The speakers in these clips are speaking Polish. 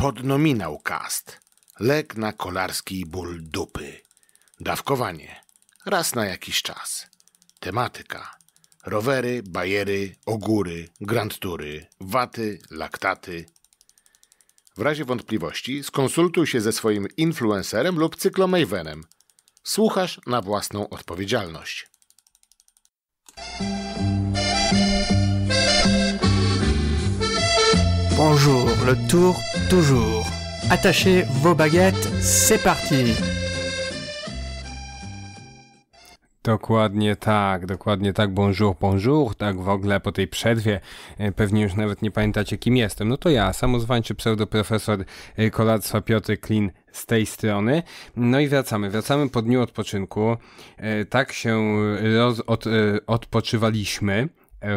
Podnominał kast. Lek na kolarski ból dupy. Dawkowanie. Raz na jakiś czas. Tematyka. Rowery, bajery, ogóry, grandtury, waty, laktaty. W razie wątpliwości skonsultuj się ze swoim influencerem lub cyklomejwenem. Słuchasz na własną odpowiedzialność. Bonjour, le tour toujours. Attachez vos baguettes, c'est parti. Dokładnie tak, dokładnie tak, bonjour, bonjour, tak w ogóle po tej przerwie e, pewnie już nawet nie pamiętacie kim jestem. No to ja, samozwańczy pseudoprofesor e, Kolactwa Piotr Klin z tej strony. No i wracamy, wracamy po dniu odpoczynku. E, tak się roz, od, odpoczywaliśmy,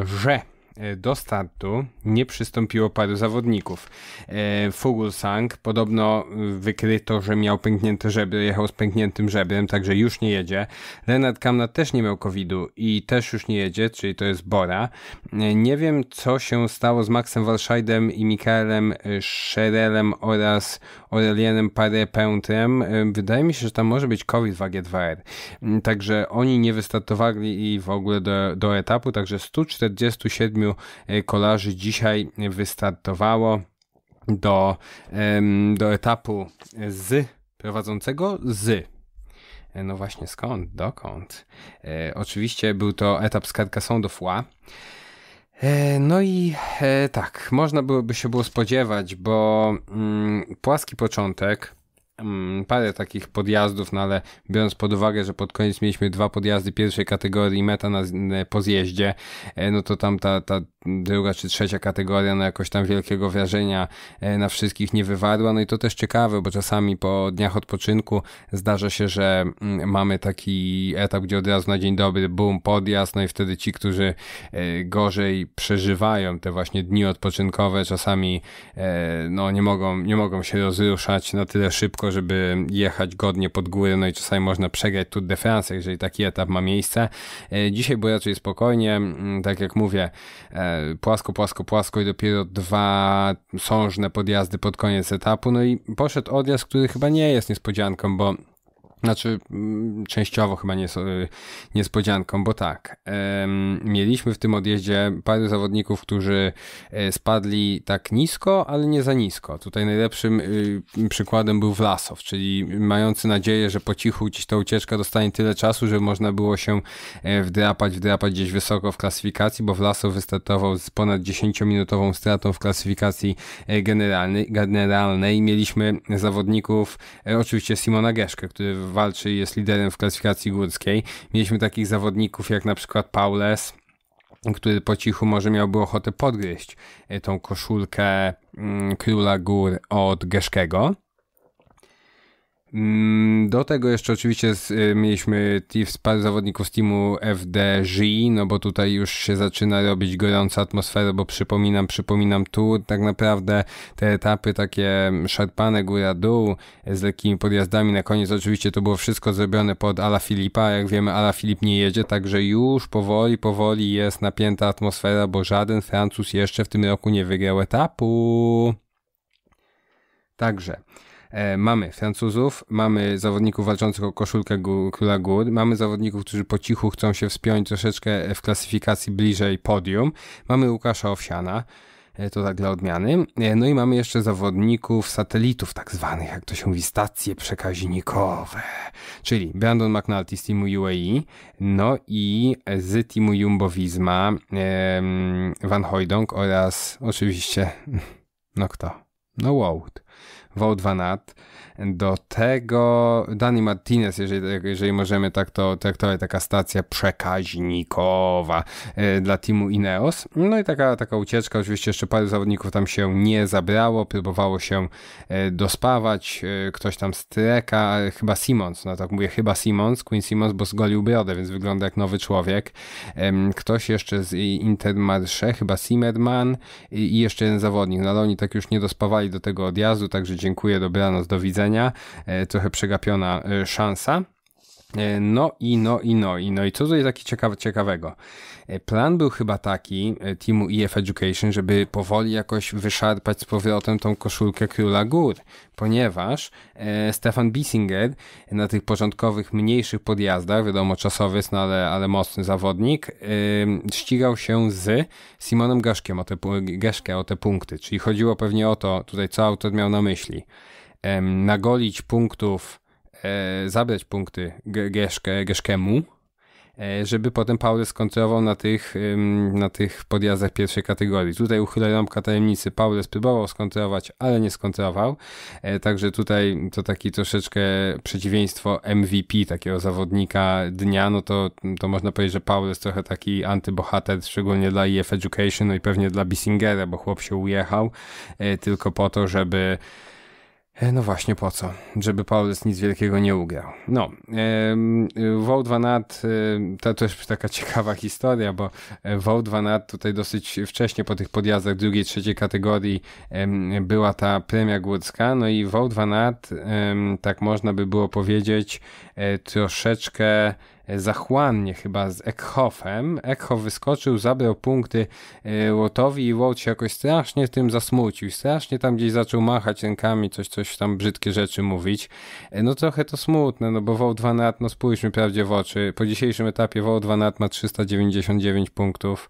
że E, do startu nie przystąpiło paru zawodników. E, Fuglsang podobno y, wykryto, że miał pęknięte żebro, jechał z pękniętym żebrem, także już nie jedzie. Renat Kamna też nie miał COVID-u i też już nie jedzie, czyli to jest Bora. E, nie wiem, co się stało z Maxem Walszajdem i Mikaelem Szerelem oraz Aurelianem Parepętrem. Wydaje mi się, że tam może być COVID w AG2R. Także oni nie wystartowali i w ogóle do, do etapu, także 147 siedmiu e, kolarzy dzisiaj wystartowało do, do etapu z prowadzącego z e, no właśnie skąd, dokąd. E, oczywiście był to etap z Carcassonne do Foix. E, no i e, tak, można byłoby się było spodziewać, bo mm, płaski początek, Mm, parę takich podjazdów, no ale biorąc pod uwagę, że pod koniec mieliśmy dwa podjazdy pierwszej kategorii meta na, po zjeździe, e, no to tam ta, ta druga czy trzecia kategoria no jakoś tam wielkiego wrażenia e, na wszystkich nie wywarła, no i to też ciekawe, bo czasami po dniach odpoczynku zdarza się, że mm, mamy taki etap, gdzie od razu na dzień dobry boom, podjazd, no i wtedy ci, którzy e, gorzej przeżywają te właśnie dni odpoczynkowe, czasami no nie mogą, nie mogą się rozruszać na tyle szybko, szybko, żeby jechać godnie pod góry, no i czasami można przegrać Tour de France, jeżeli taki etap ma miejsce. E, dzisiaj było raczej spokojnie, mm, tak jak mówię, e, płasko, płasko, płasko i dopiero dwa sążne podjazdy pod koniec etapu, no i poszedł odjazd, który chyba nie jest niespodzianką, bo znaczy, częściowo chyba nie, niespodzianką, bo tak, mieliśmy w tym odjeździe paru zawodników, którzy e, spadli tak nisko, ale nie za nisko. Tutaj najlepszym y, przykładem był Vlasov, czyli mający nadzieję, że po cichu gdzieś ta ucieczka dostanie tyle czasu, że można było się e, wdrapać, wdrapać gdzieś wysoko w klasyfikacji, bo Vlasov wystartował z ponad 10-minutową stratą w klasyfikacji e, generalnej. generalnej. Mieliśmy zawodników, oczywiście Simona Geszkę, który walczy i jest liderem w klasyfikacji górskiej. Mieliśmy takich zawodników jak na przykład Paules, który po cichu może miałby ochotę podgryźć e, tą koszulkę mm, króla gór od Geszkego. Mm, do tego jeszcze oczywiście z, y, mieliśmy z zawodników z teamu FDG, no bo tutaj już się zaczyna robić gorąca atmosfera, bo przypominam, przypominam tu tak naprawdę te etapy takie mm, szarpane góra-dół z lekkimi podjazdami. Na koniec oczywiście to było wszystko zrobione pod Ala Filipa. Jak wiemy, Ala Filip nie jedzie, także już powoli, powoli jest napięta atmosfera, bo żaden Francuz jeszcze w tym roku nie wygrał etapu. Także. E, mamy Francuzów, mamy zawodników walczących o koszulkę Króla Gór, mamy zawodników, którzy po cichu chcą się wspiąć troszeczkę e, w klasyfikacji bliżej podium, mamy Łukasza Owsiana, e, to tak dla odmiany. No i mamy jeszcze zawodników satelitów, tak zwanych, jak to się mówi, stacje przekaźnikowe, czyli Brandon McNulty z teamu UAE, no i z teamu Jumbo Visma Van Hojdong oraz oczywiście, no kto? No Wout. V2NAT do tego Dani Martinez, jeżeli, jeżeli możemy tak to traktować, taka stacja przekaźnikowa e, dla teamu Ineos. No i taka, taka ucieczka, oczywiście jeszcze paru zawodników tam się nie zabrało, próbowało się e, dospawać, e, ktoś tam streka, chyba Simons, no tak mówię, chyba Simons, Queen Simons, bo zgolił brodę, więc wygląda jak nowy człowiek. Ktoś jeszcze z Intermarsze, chyba Simedman i jeszcze jeden zawodnik, no ale oni tak już nie dospawali do tego odjazdu, także dziękuję, dobranoc, do widzenia powiedzenia, e, trochę przegapiona e, szansa. E, no i no i no i no i co tutaj taki ciekawe, ciekawego? Plan był chyba taki teamu EF Education, żeby powoli jakoś wyszarpać z powrotem tą koszulkę Króla Gór, ponieważ e, Stefan Bissinger na tych początkowych, mniejszych podjazdach, wiadomo czasowy no ale, ale mocny zawodnik, e, ścigał się z Simonem Gaszkiem o te, o te punkty, czyli chodziło pewnie o to, tutaj co autor miał na myśli, em, nagolić punktów, e, zabrać punkty Geszkemu, e, żeby potem Paulus skontrował na tych, em, na tych podjazdach pierwszej kategorii. Tutaj uchyla rąbka tajemnicy. Paulus próbował skontrolować, ale nie skontrolował. E, także tutaj to taki troszeczkę przeciwieństwo MVP, takiego zawodnika dnia, no to, to można powiedzieć, że Paulus trochę taki antybohater, szczególnie dla EF Education no i pewnie dla Bissingera, bo chłop się ujechał e, tylko po to, żeby E, no właśnie po co, żeby Paulus nic wielkiego nie ugrał. No, Wołdwanat to też taka ciekawa historia, bo e, Wołdwanat tutaj dosyć wcześnie po tych podjazdach drugiej, trzeciej kategorii była ta premia górska, no i Wołdwanat, tak można by było powiedzieć, e, troszeczkę zachłannie chyba z Eckhoffem. Eckhoff wyskoczył, zabrał punkty e, Łotowi i Łot się jakoś strasznie tym zasmucił. Strasznie tam gdzieś zaczął machać rękami, coś, coś tam brzydkie rzeczy mówić. E, no trochę to smutne, no bo Wołt Van Aert, no spójrzmy prawdzie w oczy. Po dzisiejszym etapie Wołt Van Aert ma 399 punktów.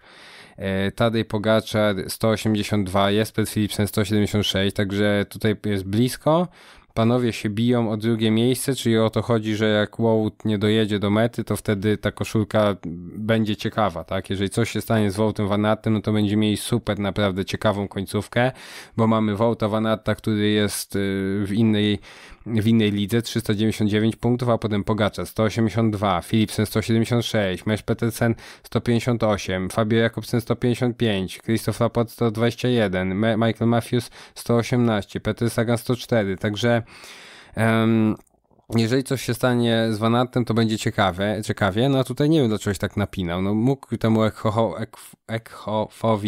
E, Tadej pogacza 182, Jesper Philipsen 176, także tutaj jest blisko panowie się biją o drugie miejsce, czyli o to chodzi, że jak Wout nie dojedzie do mety, to wtedy ta koszulka będzie ciekawa, tak? Jeżeli coś się stanie z Woutem Vanatem, no to będziemy mieli super naprawdę ciekawą końcówkę, bo mamy Wouta Vanata, który jest y, w innej w innej lidze 399 punktów, a potem Pogacza 182, Philipsen 176, Mesh Petersen 158, Fabio Jakobsen 155, Christoph Laporte 121, Michael Matthews 118, Peter Sagan 104, także um, jeżeli coś się stanie z Vanatem, to będzie ciekawe, ciekawie, no a tutaj nie wiem, dlaczego się tak napinał. No mógł temu Echo,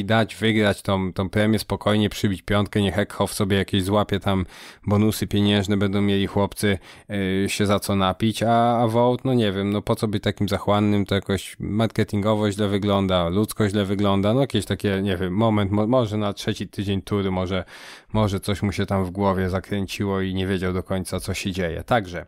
dać wygrać tą, tą premię, spokojnie przybić piątkę, niech Echof sobie jakieś złapie tam bonusy pieniężne, będą mieli chłopcy yy, się za co napić, a, a no nie wiem, no po co być takim zachłannym, to jakoś marketingowo źle wygląda, ludzko źle wygląda, no jakieś takie, nie wiem, moment, mo może na trzeci tydzień tury, może, może coś mu się tam w głowie zakręciło i nie wiedział do końca, co się dzieje. Także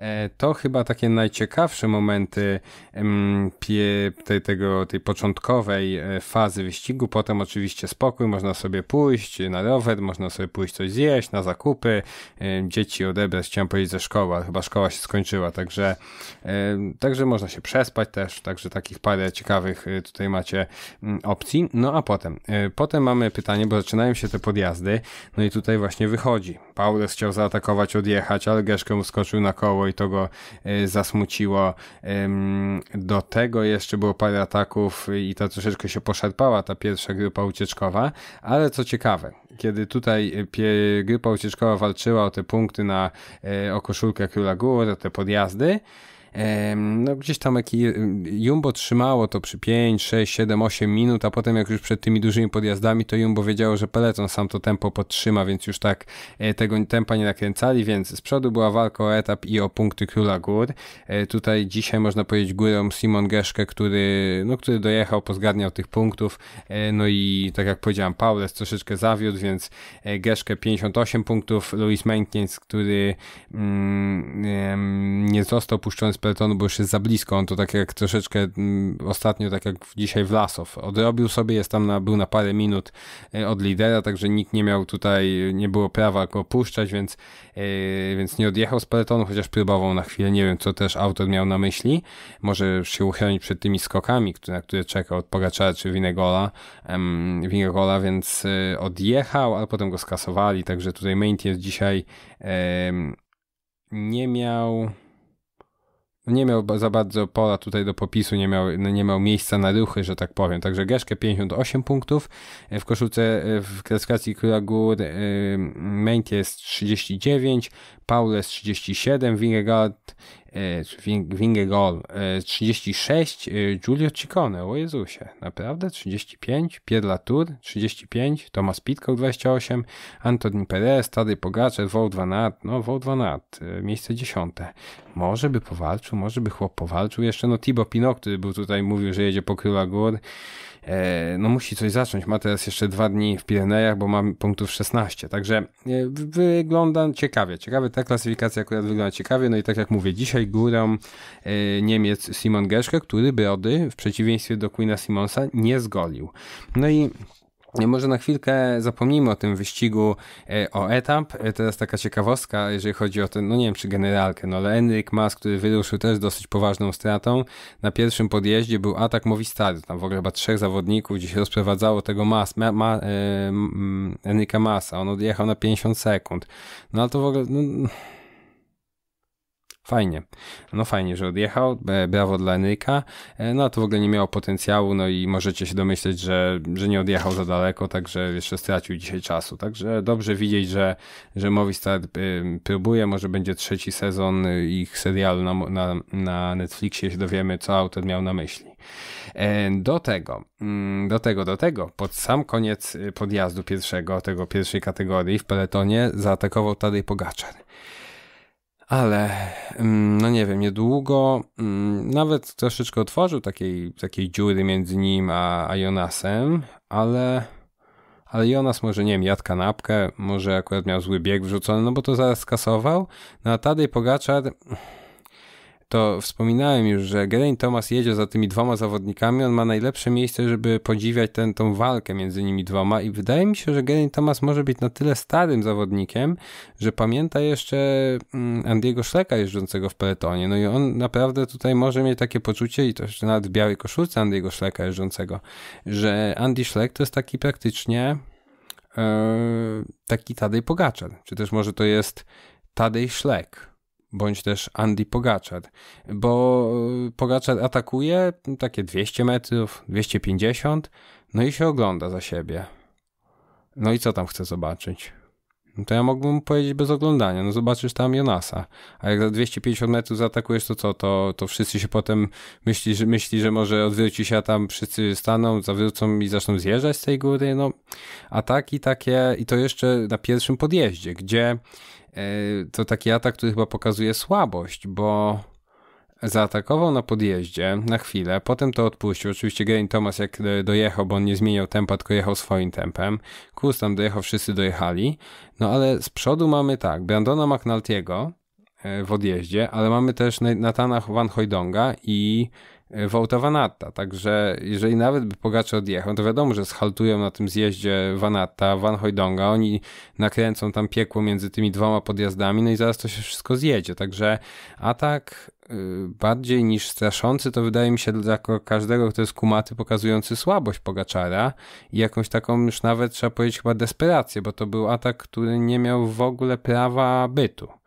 E, to chyba takie najciekawsze momenty tej, tego, tej początkowej e, fazy wyścigu. Potem oczywiście spokój, można sobie pójść na rower, można sobie pójść coś zjeść, na zakupy, e, dzieci odebrać, chciałem powiedzieć, ze ale chyba szkoła się skończyła, także, także można się przespać też, także takich parę ciekawych tutaj macie mm, opcji. No a potem, potem mamy pytanie, bo zaczynają się te podjazdy, no i tutaj właśnie wychodzi. Paulus chciał zaatakować, odjechać, ale Geszkę mu skoczył na koło i to go y, zasmuciło. Do tego jeszcze było parę ataków i ta troszeczkę się poszarpała ta pierwsza grupa ucieczkowa, ale co ciekawe, kiedy tutaj y, grupa ucieczkowa walczyła o te punkty na y, o koszulkę Króla Gór, o te podjazdy, no gdzieś tam jak y, Jumbo trzymało to przy 5, 6, 7, 8 minut, a potem jak już przed tymi dużymi podjazdami, to Jumbo wiedziało, że peleton sam to tempo podtrzyma, więc już tak e, tego tempa nie nakręcali, więc z przodu była walka o etap i o punkty Króla Gór. E, tutaj dzisiaj można powiedzieć górą Simon Geszkę, który, no, który dojechał, pozgadniał tych punktów, e, no i tak jak powiedziałem, Paules troszeczkę zawiódł, więc Geszkę 58 punktów, Luis Menkniec, który mm, nie został puszczony z pelotonu, bo już jest za blisko. On to tak jak troszeczkę m, mm, ostatnio, tak jak dzisiaj w Lasow, odrobił sobie, jest tam na, był na parę minut e, od lidera, także nikt nie miał tutaj, nie było prawa go puszczać, więc, yy, więc nie odjechał z peletonu, chociaż próbował na chwilę. Nie wiem, co też autor miał na myśli. Może się uchronić przed tymi skokami, które, na które czeka od Pogaczara czy Winegola, um, Winegola więc yy, odjechał, ale potem go skasowali, także tutaj main jest dzisiaj yy, nie miał nie miał za bardzo pola tutaj do popisu, nie miał, no, nie miał miejsca na ruchy, że tak powiem. Także Geszkę 58 punktów, e, w koszulce e, w klasyfikacji Króla Gór Meintje jest 39, jest 37, Wingegaard czy Wingegol 36, Giulio Ciccone, o Jezusie, naprawdę 35, Pierre Latour 35, Thomas Pitcock 28, Antoni Perez, Tadej Pogacze, Wout van Aert, no Wout van Aert, e, miejsce dziesiąte. Może by powalczył, może by chłop powalczył jeszcze, no Tibo Pinot, który był tutaj, mówił, że jedzie po Króla Gór E, no musi coś zacząć. Ma teraz jeszcze dwa dni w Pirenejach, bo mam punktów 16. Także e, wygląda ciekawie. Ciekawie ta klasyfikacja akurat wygląda ciekawie. No i tak jak mówię, dzisiaj górą e, Niemiec Simon Geschke, który Brody w przeciwieństwie do Queena Simonsa nie zgolił. No i może na chwilkę zapomnijmy o tym wyścigu, e, o etap. E, Teraz taka ciekawostka, jeżeli chodzi o ten, no nie wiem czy generalkę, no ale Enric Mas, który wyruszył też dosyć poważną stratą. Na pierwszym podjeździe był atak Movistaru, tam w ogóle chyba trzech zawodników, gdzie się rozprowadzało tego Mas, ma, ma, e, Masa. On odjechał na 50 sekund. No ale to w ogóle... No, Fajnie. No fajnie, że odjechał. Brawo dla Nyka. E, no to w ogóle nie miało potencjału, no i możecie się domyśleć, że, że nie odjechał za daleko, także jeszcze stracił dzisiaj czasu. Także dobrze widzieć, że, że Movistar y, próbuje, może będzie trzeci sezon ich serialu na, na, na Netflixie, jeśli dowiemy, co autor miał na myśli. E, do tego, mm, do tego, do tego, pod sam koniec y, podjazdu pierwszego, tego pierwszej kategorii w peletonie zaatakował Tadej Pogaczar ale mm, no nie wiem, niedługo mm, nawet troszeczkę otworzył takiej, takiej dziury między nim a, a Jonasem, ale, ale Jonas może, nie wiem, jadł kanapkę, może akurat miał zły bieg wrzucony, no bo to zaraz skasował. No a Tadej Pogaczar to wspominałem już, że Geraint Thomas jedzie za tymi dwoma zawodnikami, on ma najlepsze miejsce, żeby podziwiać tę tą walkę między nimi dwoma i wydaje mi się, że Geraint Thomas może być na tyle starym zawodnikiem, że pamięta jeszcze mm, Andiego Szleka jeżdżącego w peletonie, no i on naprawdę tutaj może mieć takie poczucie i to jeszcze nawet w białej koszulce Andiego Szleka jeżdżącego, że Andy Szlek to jest taki praktycznie e, taki Tadej Pogaczar, czy też może to jest Tadej Szlek, bądź też Andy Pogaczar, bo y, Pogaczar atakuje takie 200 metrów, 250, no i się ogląda za siebie. No i co tam chce zobaczyć? No to ja mógłbym powiedzieć bez oglądania, no zobaczysz tam Jonasa, a jak za 250 metrów zaatakujesz, to co, to, to wszyscy się potem myśli że, myśli, że może odwróci się, a tam wszyscy staną, zawrócą i zaczną zjeżdżać z tej góry, no ataki takie i to jeszcze na pierwszym podjeździe, gdzie E, to taki atak, który chyba pokazuje słabość, bo zaatakował na podjeździe na chwilę, potem to odpuścił. Oczywiście Geraint Thomas jak e, dojechał, bo on nie zmieniał tempa, tylko jechał swoim tempem. Kurs tam dojechał, wszyscy dojechali. No ale z przodu mamy tak, Brandona McNulty'ego e, w odjeździe, ale mamy też Natana Van Hojdonga i E, Wołta Vanatta. Także jeżeli nawet by Pogacze odjechał, to wiadomo, że schaltują na tym zjeździe Vanatta, Van Hojdonga, oni nakręcą tam piekło między tymi dwoma podjazdami, no i zaraz to się wszystko zjedzie. Także atak y, bardziej niż straszący, to wydaje mi się dla każdego, kto jest kumaty, pokazujący słabość Pogaczara i jakąś taką już nawet, trzeba powiedzieć, chyba desperację, bo to był atak, który nie miał w ogóle prawa bytu.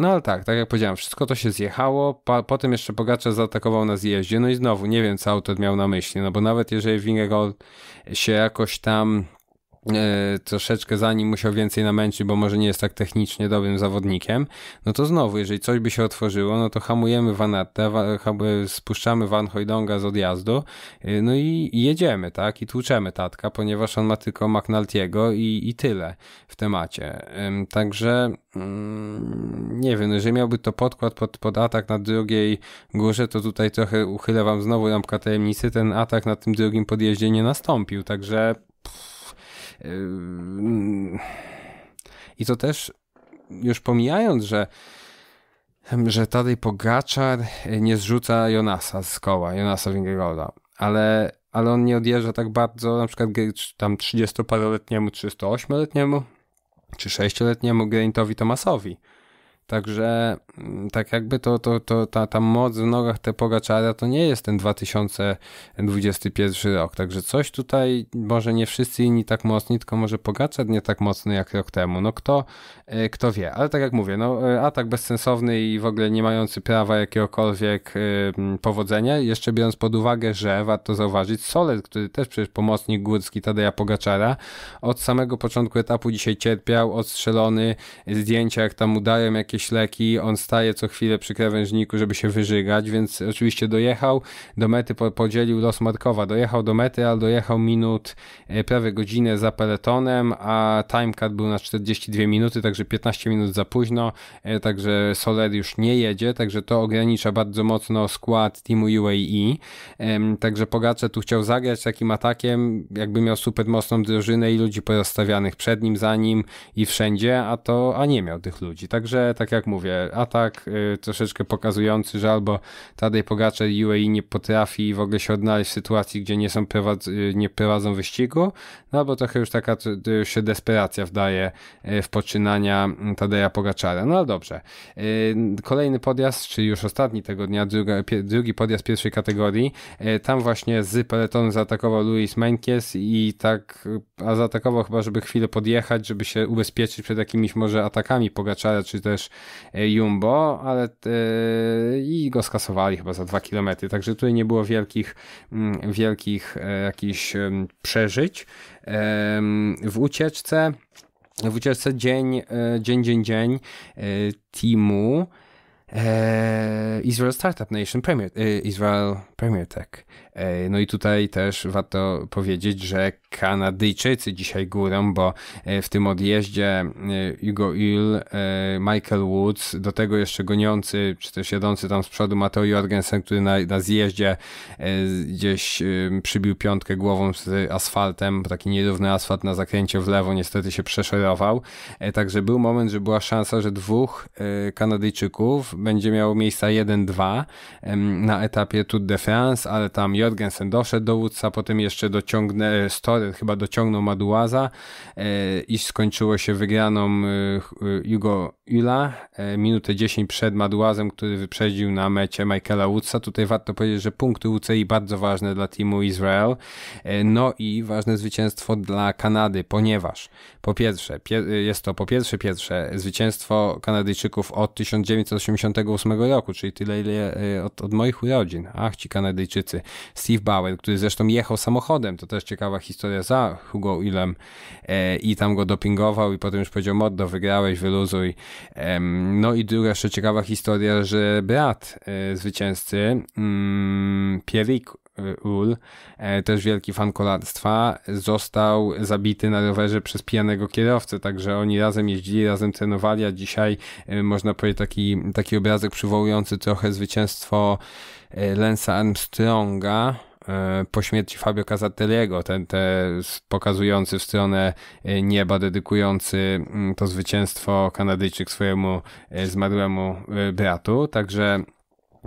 No ale tak, tak jak powiedziałem, wszystko to się zjechało. Pa, potem jeszcze Pogacza zaatakował na zjeździe. No i znowu nie wiem, co autor miał na myśli, no bo nawet jeżeli Wingegold się jakoś tam Yy, troszeczkę zanim musiał więcej namęczyć, bo może nie jest tak technicznie dobrym zawodnikiem, no to znowu, jeżeli coś by się otworzyło, no to hamujemy Vanatę, wa, spuszczamy Van Hojdonga z odjazdu, e, no i jedziemy, tak, i tłuczemy Tatka, ponieważ on ma tylko McNultiego i, i tyle w temacie. także mm, nie wiem, no jeżeli miałby to podkład pod, pod atak na drugiej górze, to tutaj trochę uchylę wam znowu lampka tajemnicy, ten atak na tym drugim podjeździe nie nastąpił, także... Pff Yy, mm. I to też już pomijając, że że Tadej Pogaczar nie zrzuca Jonasa z koła, Jonasa Wingegolda, ale, ale on nie odjeżdża tak bardzo, na przykład tam 30-paroletniemu, 38-letniemu czy 6-letniemu Grantowi Tomasowi, Także mm, tak jakby to, to, to ta, ta moc w nogach te Pogaczara to nie jest ten 2021 rok. Także coś tutaj, może nie wszyscy inni tak mocni, tylko może Pogaczar nie tak mocny jak rok temu. No kto, e, kto wie. Ale tak jak mówię, no, e, atak bezsensowny i w ogóle nie mający prawa jakiegokolwiek e, powodzenia. Jeszcze biorąc pod uwagę, że warto zauważyć Solet, który też przecież pomocnik górski Tadeja Pogaczara od samego początku etapu dzisiaj cierpiał, odstrzelony, zdjęcia jak tam udają jakieś jakieś leki, on staje co chwilę przy krawężniku, żeby się wyżygać, więc oczywiście dojechał do mety, po, podzielił los Markowa, dojechał do mety, ale dojechał minut, e, prawie godzinę za peletonem, a timecard był na 42 minuty, także 15 minut za późno, e, także Soler już nie jedzie, także to ogranicza bardzo mocno skład teamu UAE, także Pogacze tu chciał zagrać takim atakiem, jakby miał super mocną drużynę i ludzi pozostawianych przed nim, za nim i wszędzie, a to, a nie miał tych ludzi, także tak tak jak mówię, atak y, troszeczkę pokazujący, że albo Tadej Pogacze i UAE nie potrafi w ogóle się odnaleźć w sytuacji, gdzie nie są prowadz, y, nie prowadzą wyścigu, no albo trochę już taka to już się desperacja wdaje y, w poczynania mm, Tadeja Pogaczara. No dobrze. Y, kolejny podjazd, czyli już ostatni tego dnia, druga, drugi podjazd pierwszej kategorii, tam właśnie z peletonu zaatakował Luis Menkes i tak, a zaatakował chyba, żeby chwilę podjechać, żeby się ubezpieczyć przed jakimiś może atakami Pogaczara, czy też E, Jumbo, ale e, i go skasowali chyba za 2 km, także tutaj nie było wielkich, mm, wielkich e, jakichś przeżyć. W ucieczce, w ucieczce dzień, dzień, dzień, dzień teamu Israel Startup Nation Premier, Israel Premier Tech no i tutaj też warto powiedzieć, że Kanadyjczycy dzisiaj górą, bo e, w tym odjeździe e, Hugo Hill, e, Michael Woods, do tego jeszcze goniący, czy też jadący tam z przodu Mateo Jorgensen, który na, na zjeździe gdzieś przybił piątkę głową z asfaltem, taki nierówny asfalt na zakręcie w lewo, niestety się przeszorował. Także był moment, że była szansa, że dwóch Kanadyjczyków będzie miało miejsca 1-2 na etapie Tour de France, ale tam Jorgensen Jorgensen doszedł do Woodsa, potem jeszcze dociągnę, e, Storer chyba dociągnął Maduaza e, i skończyło się wygraną e, Hugo Ula, e, minutę 10 przed Maduazem, który wyprzedził na mecie Michaela Woodsa. Tutaj warto powiedzieć, że punkty UCI bardzo ważne dla teamu Izrael. E, no i ważne zwycięstwo dla Kanady, ponieważ po pierwsze, e, jest to po pierwsze pierwsze zwycięstwo Kanadyjczyków od 1988 roku, czyli tyle ile od, od moich urodzin. Ach, ci Kanadyjczycy. Steve Bauer, który zresztą jechał samochodem, to też ciekawa historia za Hugo Ulem i tam go dopingował i potem już powiedział, Moddo, wygrałeś, wyluzuj no i druga jeszcze ciekawa historia, że brat e, zwycięzcy, mm, Pierik e, e, też wielki fan kolarstwa, został zabity na rowerze przez pijanego kierowcę, także oni razem jeździli, razem trenowali, a dzisiaj można powiedzieć taki, taki obrazek przywołujący trochę zwycięstwo Lensa Armstronga, E, po śmierci Fabio Casatelliego, ten te pokazujący w stronę e, nieba, dedykujący mm, to zwycięstwo Kanadyjczyk swojemu e, zmarłemu bratu. Także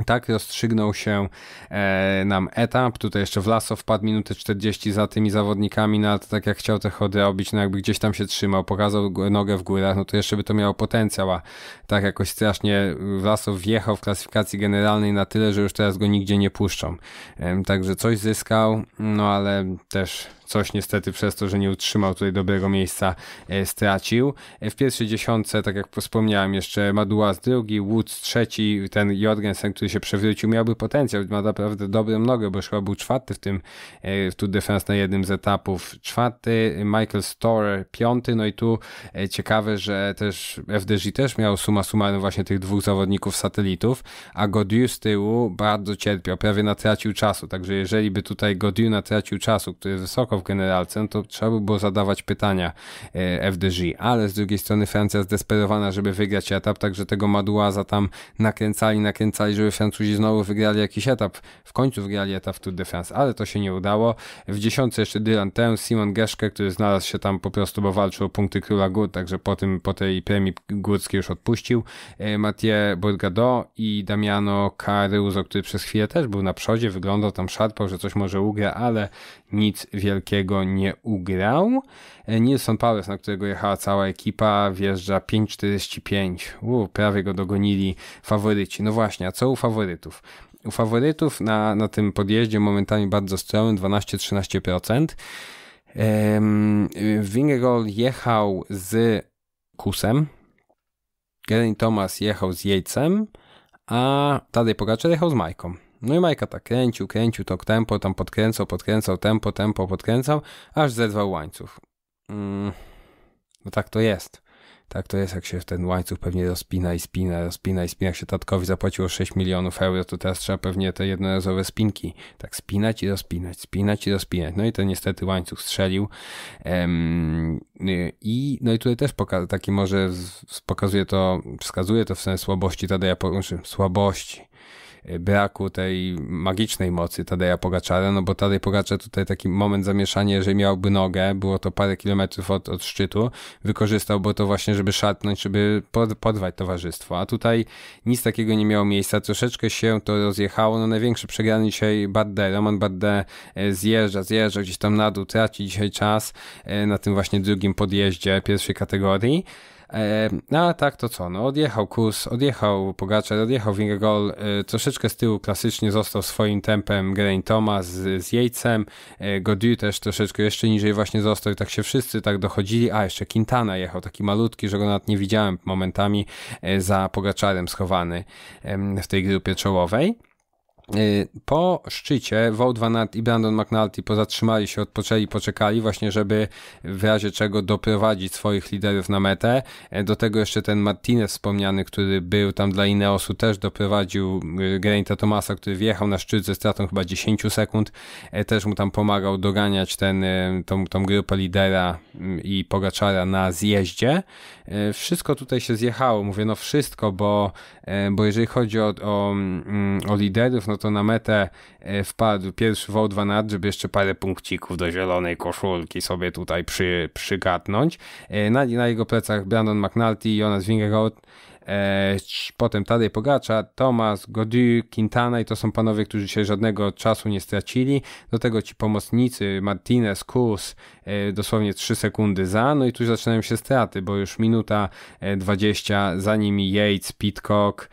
tak rozstrzygnął się e, nam etap. Tutaj jeszcze Wlasow wpadł minutę 40 za tymi zawodnikami, no ale tak jak chciał te chody robić, no jakby gdzieś tam się trzymał, pokazał nogę w górę, no to jeszcze by to miało potencjał, a tak jakoś strasznie Wlasow wjechał w klasyfikacji generalnej na tyle, że już teraz go nigdzie nie puszczą. E, także coś zyskał, no ale też coś niestety przez to, że nie utrzymał tutaj dobrego miejsca, e, stracił. E, w pierwszej dziesiątce, tak jak wspomniałem, jeszcze Madua z drugi, Woods trzeci, ten Jorgensen, który się przewrócił, miałby potencjał, ma naprawdę dobrą nogę, bo szła był czwarty w tym w e, Tour de France na jednym z etapów, czwarty, Michael Storer piąty, no i tu e, ciekawe, że też FDG też miał suma summarum właśnie tych dwóch zawodników satelitów, a Godiu z tyłu bardzo cierpiał, prawie natracił czasu, także jeżeli by tutaj Godiu natracił czasu, który jest wysoko w generalce, no to trzeba by było zadawać pytania e, FDG, ale z drugiej strony Francja zdesperowana, żeby wygrać etap, także tego Maduaza tam nakręcali, nakręcali, żeby Francuzi znowu wygrali jakiś etap. W końcu wygrali etap Tour de France, ale to się nie udało. W dziesiątce jeszcze Dylan Ten, Simon Geszke, który znalazł się tam po prostu, bo walczył o punkty Króla Gór, także po, tym, po tej premii górskiej już odpuścił. E, Mathieu Bourgado i Damiano Caruso, który przez chwilę też był na przodzie, wyglądał tam szarpał, że coś może ugra, ale nic wielkiego nie ugrał. E, Nilson Powers, na którego jechała cała ekipa, wjeżdża 5.45. U, prawie go dogonili faworyci. No właśnie, a co u faworytów? U faworytów na, na tym podjeździe momentami bardzo stromym 12-13%. Um, jechał z Kusem, Geraint Thomas jechał z Jejcem, a Tadej Pogaczar jechał z Majką. No i Majka tak kręcił, kręcił to tempo, tam podkręcał, podkręcał tempo, tempo, podkręcał, aż zerwał łańcuch. Mm, no tak to jest. Tak to jest, jak się ten łańcuch pewnie rozpina i spina, rozpina i spina. Jak się tatkowi zapłaciło 6 milionów euro, to teraz trzeba pewnie te jednorazowe spinki tak spinać i rozpinać, spinać i rozpinać. No i ten niestety łańcuch strzelił. Um, i, no i tutaj też poka- taki może pokazuje to, wskazuje to w sensie słabości Tadeja, słabości E, braku tej magicznej mocy Tadeja Pogaczara, no bo Tadej Pogacza tutaj taki moment zamieszania, jeżeli miałby nogę, było to parę kilometrów od, od szczytu, wykorzystał, bo to właśnie, żeby szatnąć, żeby pod, podwać towarzystwo, a tutaj nic takiego nie miało miejsca, troszeczkę się to rozjechało, no największy przegrany dzisiaj Badde, Roman Badde zjeżdża, zjeżdża gdzieś tam na dół, traci dzisiaj czas e, na tym właśnie drugim podjeździe pierwszej kategorii, no a tak to co, no odjechał Kus, odjechał pogacza odjechał Wingegol, e, troszeczkę z tyłu klasycznie został swoim tempem Geraint Thomas z, z Jejcem, e, Godieu też troszeczkę jeszcze niżej właśnie został i tak się wszyscy tak dochodzili, a jeszcze Quintana jechał, taki malutki, że go nawet nie widziałem momentami e, za Pogaczarem schowany w tej grupie czołowej. Y, po szczycie Wout Van Aert i Brandon McNulty pozatrzymali się, odpoczęli, poczekali właśnie, żeby w razie czego doprowadzić swoich liderów na metę. E, do tego jeszcze ten Martinez wspomniany, który był tam dla Ineosu też doprowadził y, Geraint'a Tomasa, który wjechał na szczyt ze stratą chyba 10 sekund. E, też mu tam pomagał doganiać ten, y, tą, tą grupę lidera mm, i Pogaczara na zjeździe. E, wszystko tutaj się zjechało, mówię no wszystko, bo E, bo jeżeli chodzi o, o, mm, o liderów, no to na metę e, wpadł pierwszy nad, żeby jeszcze parę punkcików do zielonej koszulki sobie tutaj przy, przygatnąć. E, na, na jego plecach Brandon McNulty, Jonas Wingeroth, E, potem Tadej Pogacza, Tomas, Godu, Quintana i to są panowie, którzy się żadnego czasu nie stracili. Do tego ci pomocnicy Martinez, Kurs, e, dosłownie 3 sekundy za, no i tu zaczynają się straty, bo już minuta 20 e, za nimi Yates, Pitcock,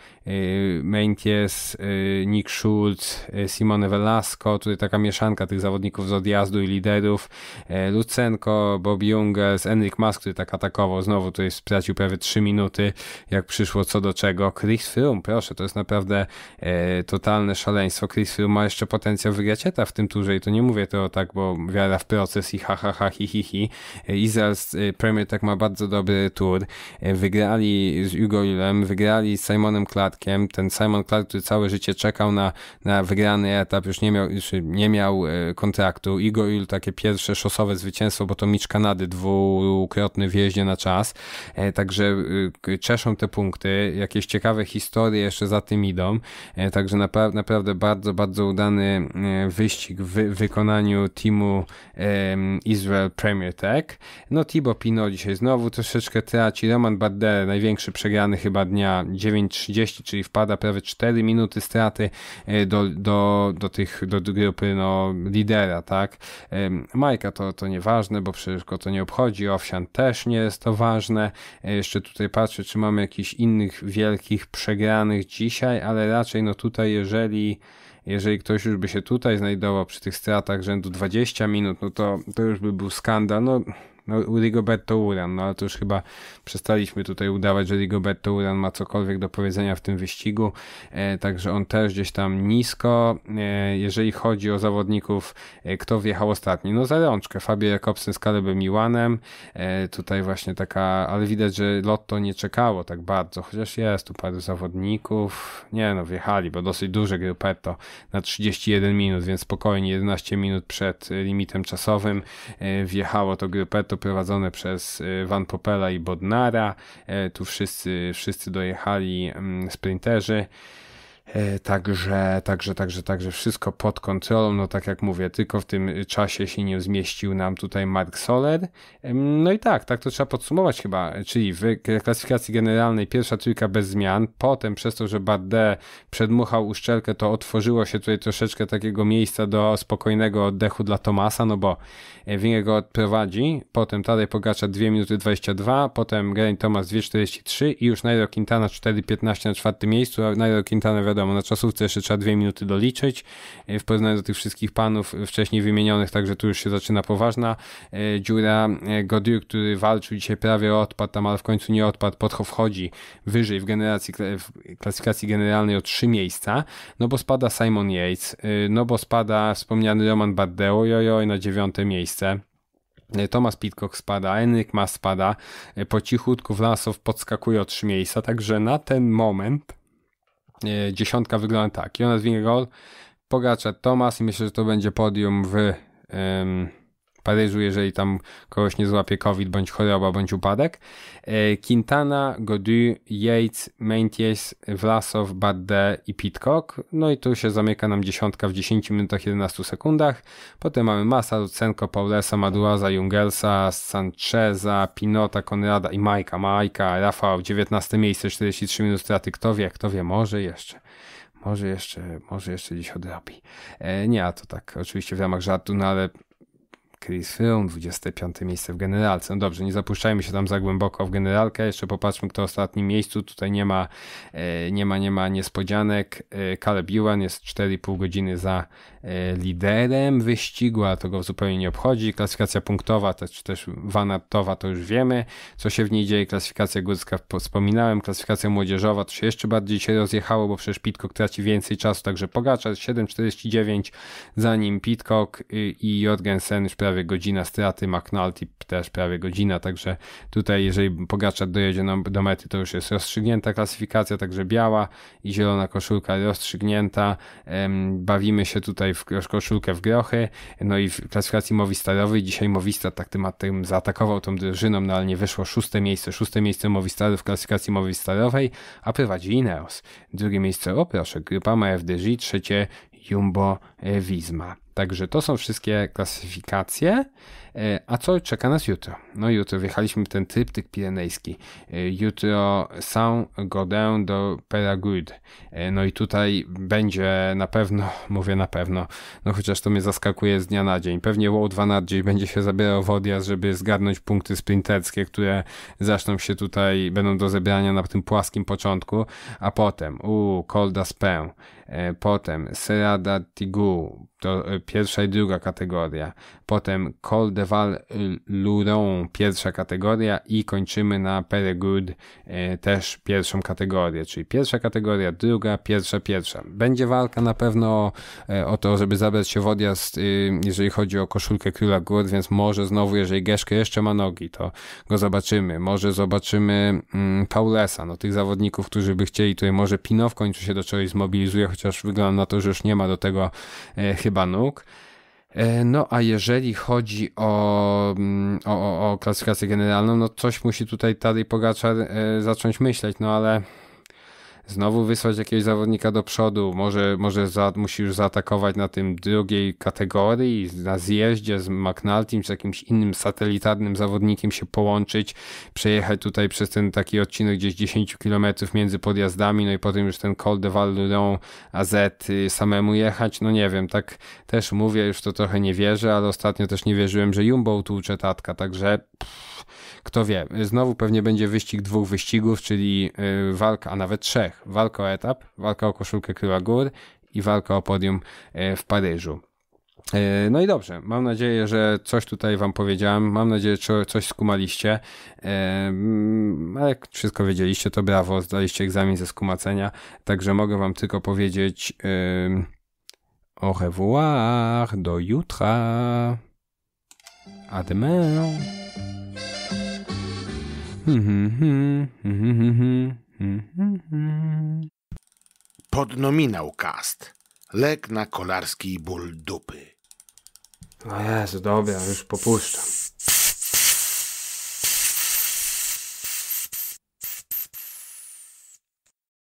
Mentiez, Nick Schulz, Simone Velasco, tutaj taka mieszanka tych zawodników z odjazdu i liderów, Lucenko, Bob Jungels, Enric Mas, który tak atakował, znowu tutaj stracił prawie 3 minuty, jak przy przyszło co do czego. Chris Froome, proszę, to jest naprawdę e, totalne szaleństwo. Chris Froome ma jeszcze potencjał wygrać etap w tym turze i to nie mówię to tak, bo wiara w proces i ha, ha, ha, hi, hi, hi. E, Izrael e, Premier tak ma bardzo dobry tur. E, wygrali z Hugo Ilem, wygrali z Simonem Clarkiem. Ten Simon Clark, który całe życie czekał na, na wygrany etap, już nie miał, już nie miał kontraktu. Hugo Il, takie pierwsze szosowe zwycięstwo, bo to micz Kanady, dwukrotny w na czas. Także czeszą te punkty punkty, jakieś ciekawe historie jeszcze za tym idą, e, także napra naprawdę bardzo, bardzo udany e, wyścig w wykonaniu teamu Israel Premier Tech. No Thibaut Pino dzisiaj znowu troszeczkę traci, Roman Bardet największy przegrany chyba dnia 9.30, czyli wpada prawie 4 minuty straty e, do, do, do tych do grupy no, lidera, tak? Majka to, to nieważne, bo przecież go to nie obchodzi, Owsian też nie jest to ważne. Jeszcze tutaj patrzę, czy mamy jakiś innych wielkich przegranych dzisiaj, ale raczej no tutaj jeżeli jeżeli ktoś już by się tutaj znajdował przy tych stratach rzędu 20 minut, no to, to już by był skandal. No, no, Rigoberto Uran, no ale to już chyba przestaliśmy tutaj udawać, że Rigoberto Uran ma cokolwiek do powiedzenia w tym wyścigu, e, także on też gdzieś tam nisko. E, jeżeli chodzi o zawodników, e, kto wjechał ostatni? No za rączkę, Fabio Jakobsen z Kalebem Iwanem, e, tutaj właśnie taka, ale widać, że Lotto nie czekało tak bardzo, chociaż jest tu paru zawodników, nie no, wjechali, bo dosyć duże grupetto na 31 minut, więc spokojnie 11 minut przed e, limitem czasowym e, wjechało to grupetto prowadzone przez y, Van Popela i Bodnara. E, tu wszyscy, wszyscy dojechali mm, sprinterzy. E, także, także, także, także wszystko pod kontrolą. No tak jak mówię, tylko w tym czasie się nie zmieścił nam tutaj Mark Soler. No i tak, tak to trzeba podsumować chyba. Czyli w klasyfikacji generalnej pierwsza trójka bez zmian, potem przez to, że Bardet przedmuchał uszczelkę, to otworzyło się tutaj troszeczkę takiego miejsca do spokojnego oddechu dla Tomasa, no bo e, w go odprowadzi, potem Tadej Pogacza 2 minuty 22, potem Geraint Thomas 2.43 i już Nairo Quintana 4.15 na czwartym miejscu, a Nairo Quintana wiadomo wiadomo, na czasówce jeszcze trzeba dwie minuty doliczyć e, w porównaniu do tych wszystkich panów wcześniej wymienionych, także tu już się zaczyna poważna e, dziura. E, Godiu, który walczył dzisiaj prawie o odpad, tam ale w końcu nie odpadł, Podcho wchodzi wyżej w, generacji, w klasyfikacji generalnej o trzy miejsca, no bo spada Simon Yates, no bo spada wspomniany Roman Bardeo, jojoj, na dziewiąte miejsce. Thomas Pitcock spada, Enric mas spada, po cichutku Vlasov podskakuje o trzy miejsca, także na ten moment E, dziesiątka wygląda tak. Jonas Wingegaard, Pogacar, Tomas i myślę, że to będzie podium w... Paryżu, jeżeli tam kogoś nie złapie COVID, bądź choroba, bądź upadek. E, Quintana, Godu, Yates, Menties, Vlasov, Badde i Pitcock. No i tu się zamyka nam dziesiątka w 10 minutach 11 sekundach. Potem mamy Massa, Lucenko, Paulesa, Maduaza, Jungelsa, Sancheza, Pinota, Konrada i Majka. Majka, Rafał, 19 miejsce, 43 minuty straty. Kto wie, kto wie, może jeszcze. Może jeszcze, może jeszcze dziś odrobi. E, nie, a to tak oczywiście w ramach żartu, no ale Chris Froome, 25 miejsce w generalce. No dobrze, nie zapuszczajmy się tam za głęboko w generalkę, jeszcze popatrzmy kto w ostatnim miejscu, tutaj nie ma, e, nie ma, nie ma niespodzianek. E, Caleb Ewan jest 4,5 godziny za e, liderem wyścigu, a to go zupełnie nie obchodzi. Klasyfikacja punktowa, czy też wanatowa, to już wiemy, co się w niej dzieje. Klasyfikacja górska wspominałem, klasyfikacja młodzieżowa, to się jeszcze bardziej się rozjechało, bo przecież Pitcock traci więcej czasu, także Pogacza 7,49 za nim Pitcock y, i Jorgensen już prawie prawie godzina straty, McNulty też prawie godzina, także tutaj jeżeli Pogaczar dojedzie do mety, to już jest rozstrzygnięta klasyfikacja, także biała i zielona koszulka rozstrzygnięta. Bawimy się tutaj w koszulkę w grochy, no i w klasyfikacji Movistarowej dzisiaj Movistar tak tym, tym zaatakował tą drużyną, no ale nie wyszło szóste miejsce, szóste miejsce Movistaru w klasyfikacji Movistarowej, a prowadzi Ineos. Drugie miejsce, o proszę, Grupa MFDG, trzecie Jumbo Visma. Także to są wszystkie klasyfikacje. E, a co czeka nas jutro? No jutro wjechaliśmy w ten tryptyk pirenejski. E, jutro Saint-Gaudin do Peragude. E, no i tutaj będzie na pewno, mówię na pewno, no chociaż to mnie zaskakuje z dnia na dzień. Pewnie 2 na dzień będzie się zabierał w odjazd, żeby zgarnąć punkty sprinterskie, które zaczną się tutaj, będą do zebrania na tym płaskim początku, a potem u Col d'Aspin, potem serada tigu, to pierwsza i druga kategoria, potem Col de Val y, Luron pierwsza kategoria i kończymy na Peregood y, też pierwszą kategorię, czyli pierwsza kategoria, druga, pierwsza, pierwsza. Będzie walka na pewno y, o to, żeby zabrać się w odjazd, jeżeli chodzi o koszulkę Króla Gór, więc może znowu, jeżeli Geszkę jeszcze ma nogi, to go zobaczymy. Może zobaczymy mm, Paulesa, no tych zawodników, którzy by chcieli, tutaj może Pino w końcu się do czegoś zmobilizuje, chociaż wygląda na to, że już nie ma do tego chyba nóg. E, no a jeżeli chodzi mm, o, o, o klasyfikację generalną, no coś musi tutaj Tadej Pogaczar e, zacząć myśleć, no ale znowu wysłać jakiegoś zawodnika do przodu, może, może za, już zaatakować na tym drugiej kategorii, na zjeździe z McNultym czy jakimś innym satelitarnym zawodnikiem się połączyć, przejechać tutaj przez ten taki odcinek gdzieś 10 km między podjazdami, no i potem już ten Col de Val Luron AZ y, samemu jechać, no nie wiem, tak też mówię, już to trochę nie wierzę, ale ostatnio też nie wierzyłem, że Jumbo tłucze tatka, także pff, kto wie, znowu pewnie będzie wyścig dwóch wyścigów, czyli y, walka, a nawet trzech, Walka o etap, walka o koszulkę Króla Gór i walka o podium e, w Paryżu. E, no i dobrze, mam nadzieję, że coś tutaj Wam powiedziałem, mam nadzieję, że coś skumaliście, A e, mm, jak wszystko wiedzieliście, to brawo, zdaliście egzamin ze skumacenia, także mogę Wam tylko powiedzieć au revoir, do jutra, a demain. Hmm, hmm, hmm, Mhm. Podnominał kast. Lek na kolarski ból dupy. O no Jezu, dobra, już popuszczam.